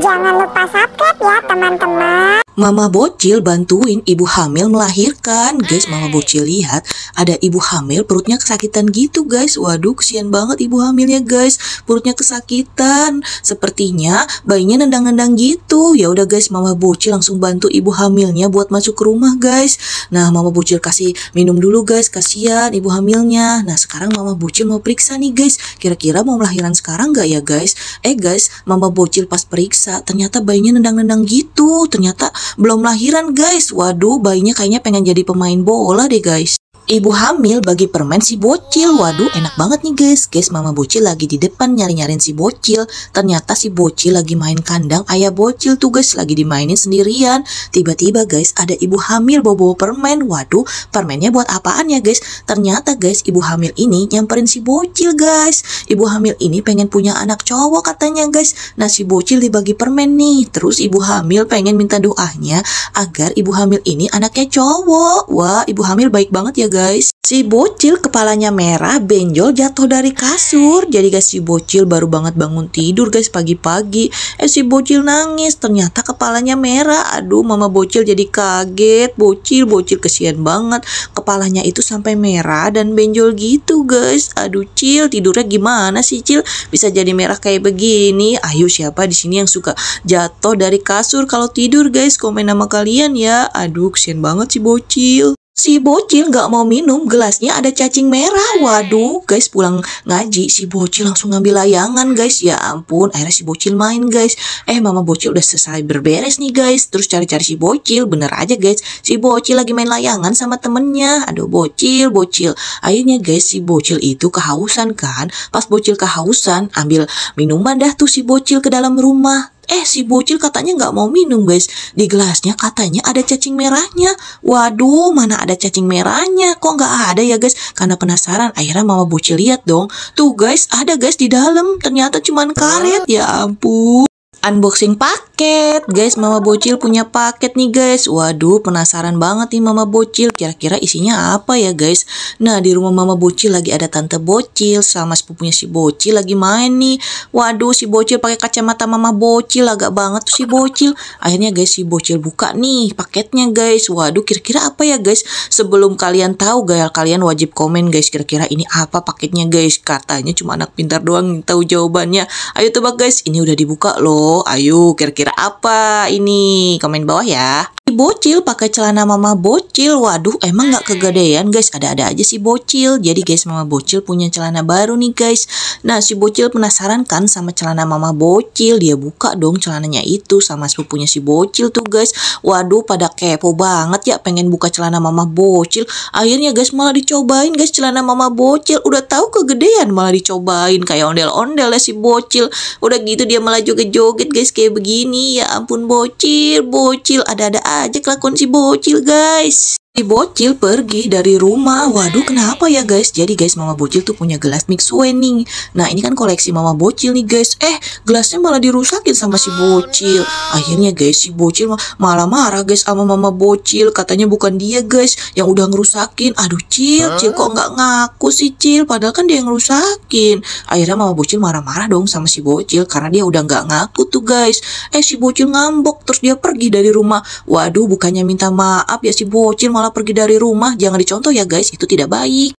Jangan lupa subscribe ya teman-teman. Mama bocil bantuin ibu hamil melahirkan Guys, mama bocil lihat ada ibu hamil perutnya kesakitan gitu guys Waduh, kesian banget ibu hamilnya guys Perutnya kesakitan Sepertinya bayinya nendang-nendang gitu Ya udah guys, mama bocil langsung bantu ibu hamilnya buat masuk ke rumah guys Nah, mama bocil kasih minum dulu guys Kasian ibu hamilnya Nah, sekarang mama bocil mau periksa nih guys Kira-kira mau melahiran sekarang gak ya guys? Eh guys, mama bocil pas periksa ternyata bayinya nendang-nendang gitu Ternyata belum lahiran guys waduh bayinya kayaknya pengen jadi pemain bola deh guys Ibu hamil bagi permen si bocil Waduh enak banget nih guys Guys mama bocil lagi di depan nyari nyarin si bocil Ternyata si bocil lagi main kandang Ayah bocil tuh guys lagi dimainin sendirian Tiba-tiba guys ada ibu hamil bawa-bawa permen Waduh permennya buat apaan ya guys Ternyata guys ibu hamil ini nyamperin si bocil guys Ibu hamil ini pengen punya anak cowok katanya guys Nah si bocil dibagi permen nih Terus ibu hamil pengen minta doanya Agar ibu hamil ini anaknya cowok Wah ibu hamil baik banget ya guys guys. Si bocil kepalanya merah benjol jatuh dari kasur. Jadi guys si bocil baru banget bangun tidur guys pagi-pagi. Eh si bocil nangis ternyata kepalanya merah. Aduh mama bocil jadi kaget. Bocil bocil kesian banget. Kepalanya itu sampai merah dan benjol gitu guys. Aduh cil tidurnya gimana sih cil bisa jadi merah kayak begini. Ayo siapa di sini yang suka jatuh dari kasur kalau tidur guys komen nama kalian ya. Aduh kesian banget si bocil. Si bocil gak mau minum, gelasnya ada cacing merah. Waduh, guys pulang ngaji, si bocil langsung ngambil layangan guys. Ya ampun, akhirnya si bocil main guys. Eh, mama bocil udah selesai berberes nih guys. Terus cari-cari si bocil, bener aja guys. Si bocil lagi main layangan sama temennya. Aduh, bocil, bocil. Akhirnya guys, si bocil itu kehausan kan. Pas bocil kehausan, ambil minuman dah tuh si bocil ke dalam rumah. Eh si bocil katanya nggak mau minum guys. Di gelasnya katanya ada cacing merahnya. Waduh mana ada cacing merahnya? Kok nggak ada ya guys? Karena penasaran akhirnya mama bocil lihat dong. Tuh guys ada guys di dalam. Ternyata cuman karet. Ya ampun. Unboxing pak paket guys mama bocil punya paket nih guys waduh penasaran banget nih mama bocil kira-kira isinya apa ya guys nah di rumah mama bocil lagi ada tante bocil sama sepupunya si bocil lagi main nih waduh si bocil pakai kacamata mama bocil agak banget tuh si bocil akhirnya guys si bocil buka nih paketnya guys waduh kira-kira apa ya guys sebelum kalian tahu guys kalian wajib komen guys kira-kira ini apa paketnya guys katanya cuma anak pintar doang yang tahu jawabannya ayo tebak guys ini udah dibuka loh ayo kira-kira kira-kira apa ini? Komen bawah ya bocil pakai celana mama bocil. Waduh, emang gak kegedean guys. Ada-ada aja si bocil. Jadi guys, mama bocil punya celana baru nih guys. Nah, si bocil penasaran kan sama celana mama bocil. Dia buka dong celananya itu sama sepupunya si bocil tuh guys. Waduh, pada kepo banget ya pengen buka celana mama bocil. Akhirnya guys malah dicobain guys celana mama bocil. Udah tahu kegedean malah dicobain kayak ondel-ondel ya si bocil. Udah gitu dia malah juga joget guys kayak begini. Ya ampun bocil, bocil ada-ada aja aja kelakuan si bocil guys Si bocil pergi dari rumah. Waduh, kenapa ya guys? Jadi guys, mama bocil tuh punya gelas mix wedding. Nah, ini kan koleksi mama bocil nih guys. Eh, gelasnya malah dirusakin sama si bocil. Akhirnya guys, si bocil malah marah guys sama mama bocil. Katanya bukan dia guys yang udah ngerusakin. Aduh, Cil, Cil kok nggak ngaku sih Cil? Padahal kan dia yang ngerusakin. Akhirnya mama bocil marah-marah dong sama si bocil karena dia udah nggak ngaku tuh guys. Eh, si bocil ngambok terus dia pergi dari rumah. Waduh, bukannya minta maaf ya si bocil malah malah pergi dari rumah, jangan dicontoh ya guys, itu tidak baik.